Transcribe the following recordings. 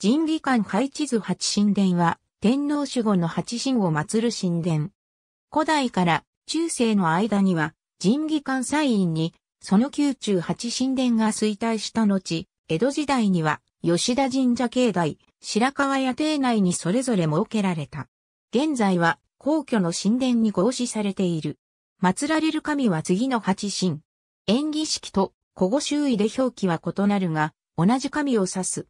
人技館配置図八神殿は、天皇守護の八神を祀る神殿。古代から中世の間には、人技館祭院に、その宮中八神殿が衰退した後、江戸時代には、吉田神社境内、白川屋邸内にそれぞれ設けられた。現在は、皇居の神殿に合祀されている。祀られる神は次の八神。演技式と、古語周囲で表記は異なるが、同じ神を指す。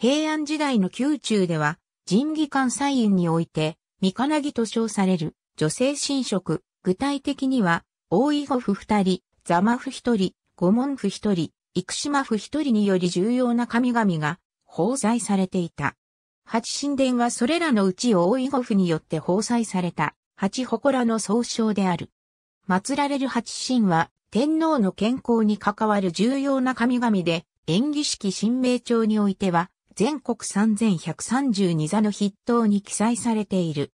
平安時代の宮中では、人技官祭院において、三かなぎと称される女性神職、具体的には、大井護府二人、座間府一人、御門府一人、生島府一人により重要な神々が包載されていた。八神殿はそれらのうち大井護府によって包載された八祠の総称である。祀られる八神は天皇の健康に関わる重要な神々で、演技式神明帳においては、全国3132座の筆頭に記載されている。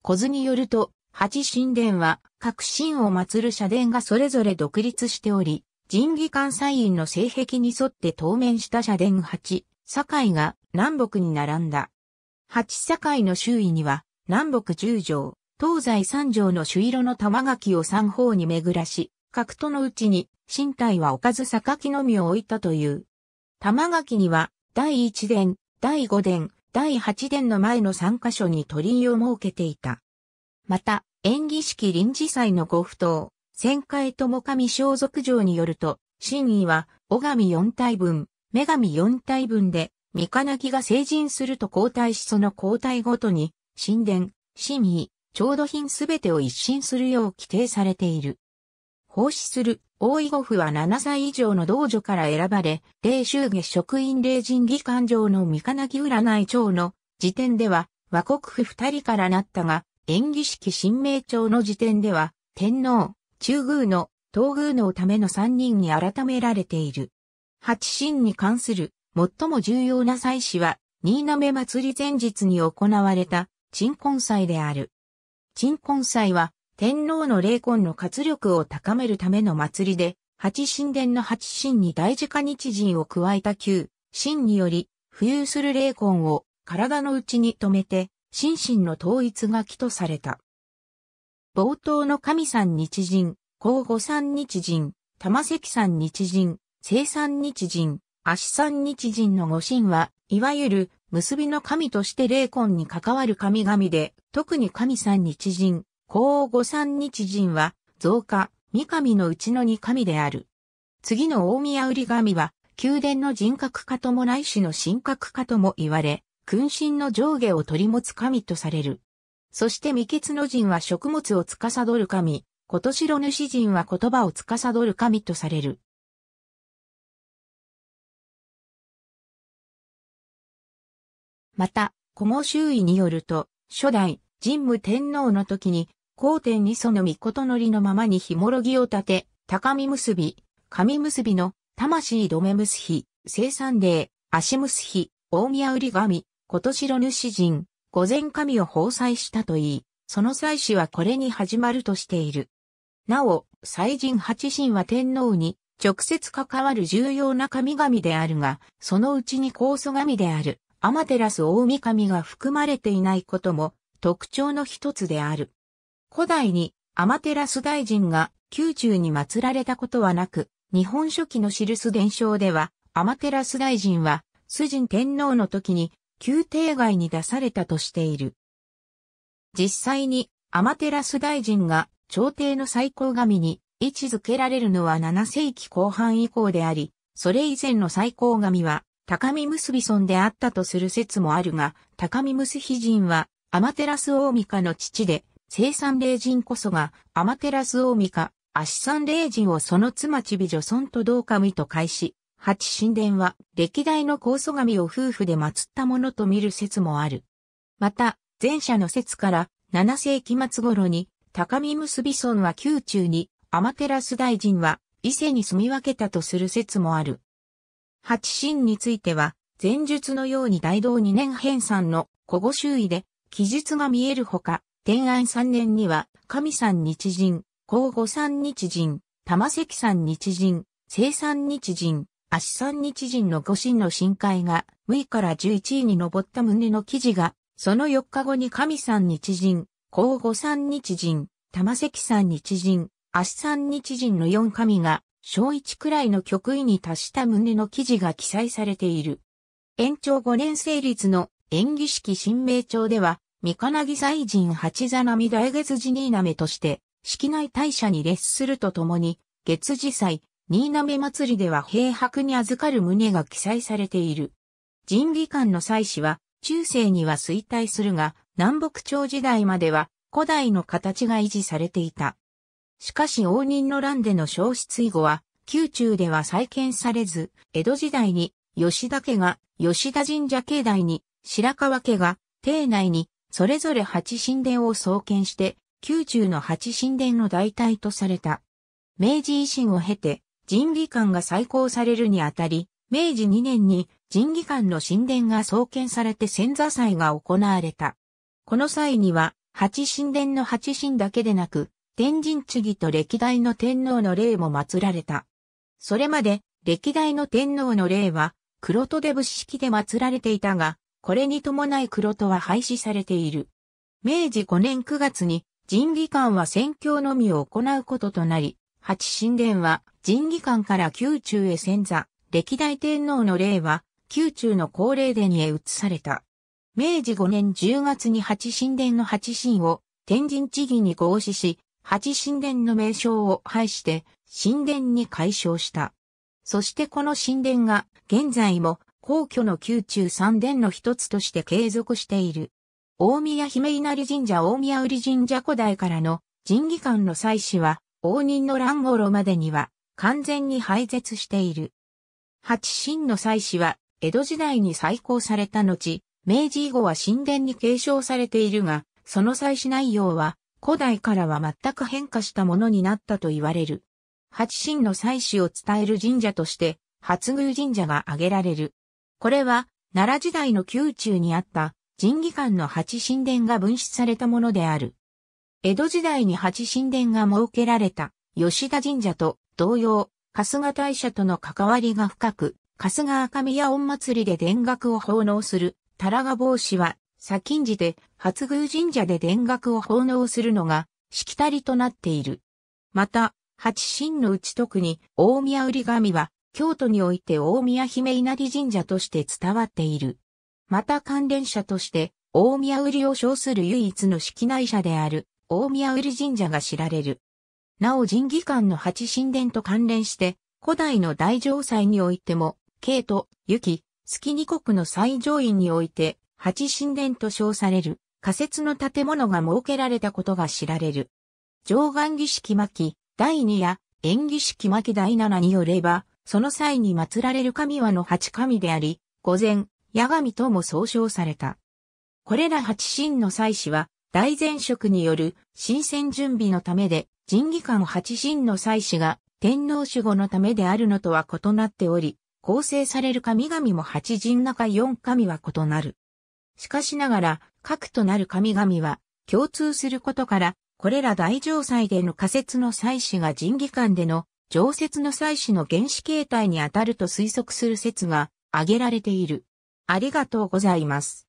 小津によると、八神殿は各神を祀る社殿がそれぞれ独立しており、神技関西院の性壁に沿って当面した社殿八、堺が南北に並んだ。八堺の周囲には南北十条、東西三条の朱色の玉垣を三方に巡らし、格闘のうちに身体は置かず榊のみを置いたという。玉垣には第1殿、第5殿、第8殿の前の3箇所に鳥居を設けていた。また、演技式臨時祭のご不当、仙回友神装束上によると、真意は、小神四体分、女神四体分で、三金木が成人すると交代しその交代ごとに、神殿、神意、調度品すべてを一新するよう規定されている。奉仕する大井護府は7歳以上の道女から選ばれ、霊衆下職員霊人議官上の三金木占い長の時点では和国府二人からなったが、演技式新名長の時点では、天皇、中宮の、東宮のための三人に改められている。八神に関する最も重要な祭祀は、新滑祭り前日に行われた、鎮魂祭である。鎮魂祭は、天皇の霊魂の活力を高めるための祭りで、八神殿の八神に大事化日陣を加えた旧、神により、浮遊する霊魂を体の内に止めて、心身の統一が起とされた。冒頭の神山日陣、皇后山日陣、玉石山日陣、生産日陣、足産日陣の五神は、いわゆる結びの神として霊魂に関わる神々で、特に神山日陣、皇御三日神は、増加、三神のうちの二神である。次の大宮売神は、宮殿の人格化ともないしの神格化とも言われ、君臣の上下を取り持つ神とされる。そして未決の神は食物を司る神、ことし主人は言葉を司る神とされる。また、古毛周囲によると、初代神武天皇の時に天にその御琴のりのままにひもろぎを立て、高見結び、神結びの、魂止め結び、生産霊、足結び、大宮売神、ことしろ主人、御前神を奉祭したといい、その祭祀はこれに始まるとしている。なお、祭神八神は天皇に直接関わる重要な神々であるが、そのうちに高祖神である、アマテラス大神が含まれていないことも特徴の一つである。古代にアマテラス大臣が宮中に祀られたことはなく、日本書紀の記す伝承では、アマテラス大臣は、主人天皇の時に、宮廷外に出されたとしている。実際に、アマテラス大臣が、朝廷の最高神に位置づけられるのは7世紀後半以降であり、それ以前の最高神は、高見結び村であったとする説もあるが、高見結び人は、アマテラス大御家の父で、生産霊人こそが、アマテラス大御か、アシサン霊人をその妻チビ女尊と同神と返し、八神殿は、歴代の高祖神を夫婦で祀ったものと見る説もある。また、前者の説から、七世紀末頃に、高見結び村は宮中に、アマテラス大臣は、伊勢に住み分けたとする説もある。八神については、前述のように大道二年編纂の古語周囲で、記述が見えるほか、天安3年には、神山日人、甲午山日人、玉関山日人、生産日人、足産日人の五神の深海が6位から11位に上った旨の記事が、その4日後に神山日人、甲午山日人、玉関山日人、足産日人の4神が、小一くらいの極位に達した旨の記事が記載されている。延長5年成立の演技式新名帳では、三日なぎ祭神八座並大月寺新滑として、式内大社に列するとともに、月次祭、新滑祭りでは平白に預かる旨が記載されている。神技館の祭祀は、中世には衰退するが、南北朝時代までは古代の形が維持されていた。しかし応仁の乱での消失以後は、宮中では再建されず、江戸時代に吉田家が吉田神社境内に、白川家が邸内に、それぞれ八神殿を創建して、宮中の八神殿の代替とされた。明治維新を経て、神技館が再興されるにあたり、明治2年に神技館の神殿が創建されて仙座祭が行われた。この際には、八神殿の八神だけでなく、天神地義と歴代の天皇の霊も祀られた。それまで、歴代の天皇の霊は、黒戸で仏式で祀られていたが、これに伴い黒戸は廃止されている。明治5年9月に神議官は宣教のみを行うこととなり、八神殿は神議官から宮中へ遷座、歴代天皇の霊は宮中の高霊殿へ移された。明治5年10月に八神殿の八神を天神地義に合祀し、八神殿の名称を廃して神殿に改称した。そしてこの神殿が現在も皇居の宮中三殿の一つとして継続している。大宮姫稲荷神社大宮売神社古代からの神技官の祭祀は、応仁の乱頃までには完全に廃絶している。八神の祭祀は、江戸時代に再興された後、明治以後は神殿に継承されているが、その祭祀内容は、古代からは全く変化したものになったと言われる。八神の祭祀を伝える神社として、初宮神社が挙げられる。これは、奈良時代の宮中にあった神義館の八神殿が分出されたものである。江戸時代に八神殿が設けられた吉田神社と同様、春日大社との関わりが深く、春日赤宮御祭りで田楽を奉納する、タラガ帽子は、先んじで、初宮神社で田楽を奉納するのが、しきたりとなっている。また、八神のうち特に、大宮売神は、京都において大宮姫稲荷神社として伝わっている。また関連者として、大宮売りを称する唯一の式内社である、大宮売り神社が知られる。なお神技館の八神殿と関連して、古代の大城祭においても、慶と、雪、月二国の最上院において、八神殿と称される、仮設の建物が設けられたことが知られる。上岸儀式巻、第二や、縁儀式巻第七によれば、その際に祀られる神はの八神であり、御前、八神とも総称された。これら八神の祭祀は、大前職による新鮮準備のためで、神技官八神の祭祀が天皇守護のためであるのとは異なっており、構成される神々も八神中四神は異なる。しかしながら、核となる神々は共通することから、これら大城祭での仮説の祭祀が神技官での常設の祭祀の原始形態にあたると推測する説が挙げられている。ありがとうございます。